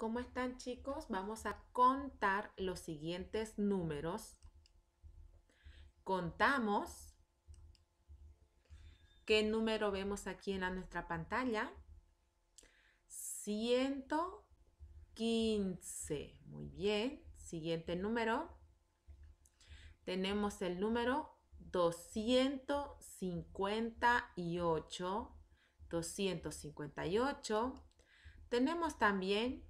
¿Cómo están chicos? Vamos a contar los siguientes números. Contamos. ¿Qué número vemos aquí en la, nuestra pantalla? 115. Muy bien. Siguiente número. Tenemos el número 258. 258. Tenemos también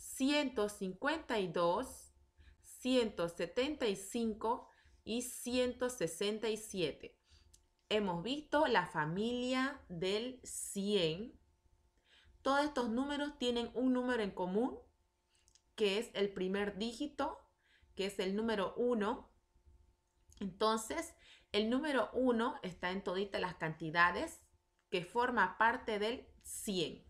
152, 175 y 167. Hemos visto la familia del 100. Todos estos números tienen un número en común, que es el primer dígito, que es el número 1. Entonces, el número 1 está en toditas las cantidades que forma parte del 100.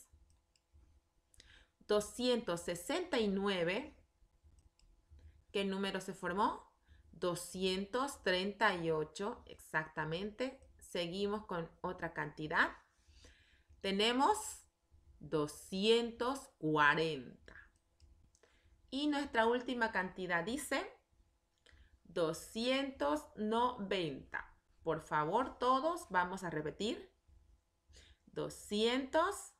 269. ¿Qué número se formó? 238, exactamente. Seguimos con otra cantidad. Tenemos 240. Y nuestra última cantidad dice 290. Por favor, todos vamos a repetir. 290.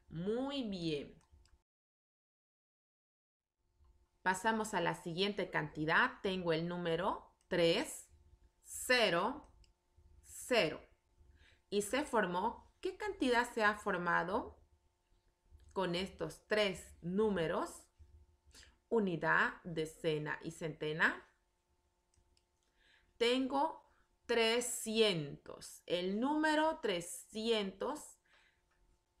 Muy bien. Pasamos a la siguiente cantidad. Tengo el número 3, 0, 0. Y se formó, ¿qué cantidad se ha formado con estos tres números? Unidad, decena y centena. Tengo 300. El número 300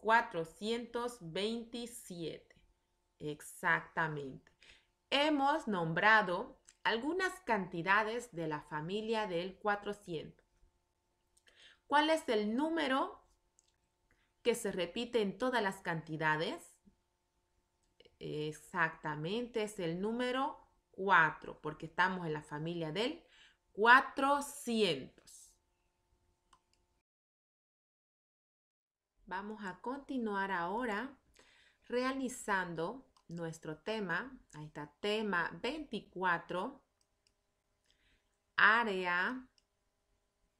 427. Exactamente. Hemos nombrado algunas cantidades de la familia del 400. ¿Cuál es el número que se repite en todas las cantidades? Exactamente, es el número 4, porque estamos en la familia del 400. Vamos a continuar ahora realizando nuestro tema. Ahí está, tema 24, área,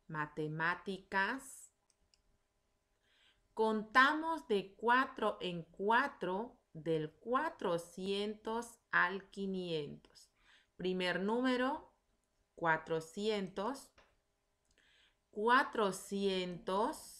matemáticas. Contamos de 4 en 4 del 400 al 500. Primer número, 400. 400.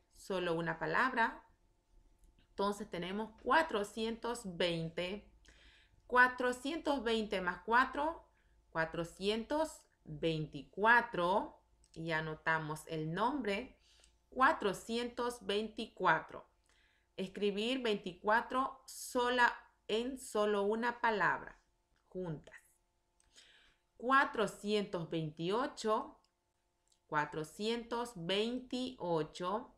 solo una palabra. Entonces tenemos 420. 420 más 4, 424. Y anotamos el nombre. 424. Escribir 24 sola en solo una palabra, juntas. 428, 428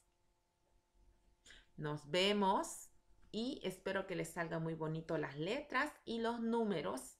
Nos vemos y espero que les salga muy bonito las letras y los números